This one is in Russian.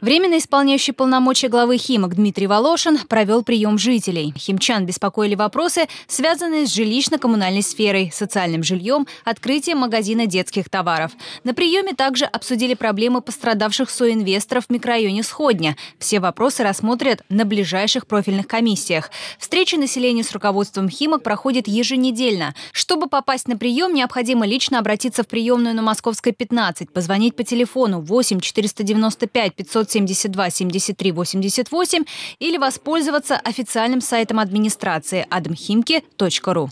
Временно исполняющий полномочия главы Химок Дмитрий Волошин провел прием жителей. Химчан беспокоили вопросы, связанные с жилищно-коммунальной сферой, социальным жильем, открытием магазина детских товаров. На приеме также обсудили проблемы пострадавших соинвесторов в микрорайоне Сходня. Все вопросы рассмотрят на ближайших профильных комиссиях. Встречи населения с руководством Химок проходят еженедельно. Чтобы попасть на прием, необходимо лично обратиться в приемную на Московской 15, позвонить по телефону 8 495 55 572 73 88 или воспользоваться официальным сайтом администрации admhimki.ru.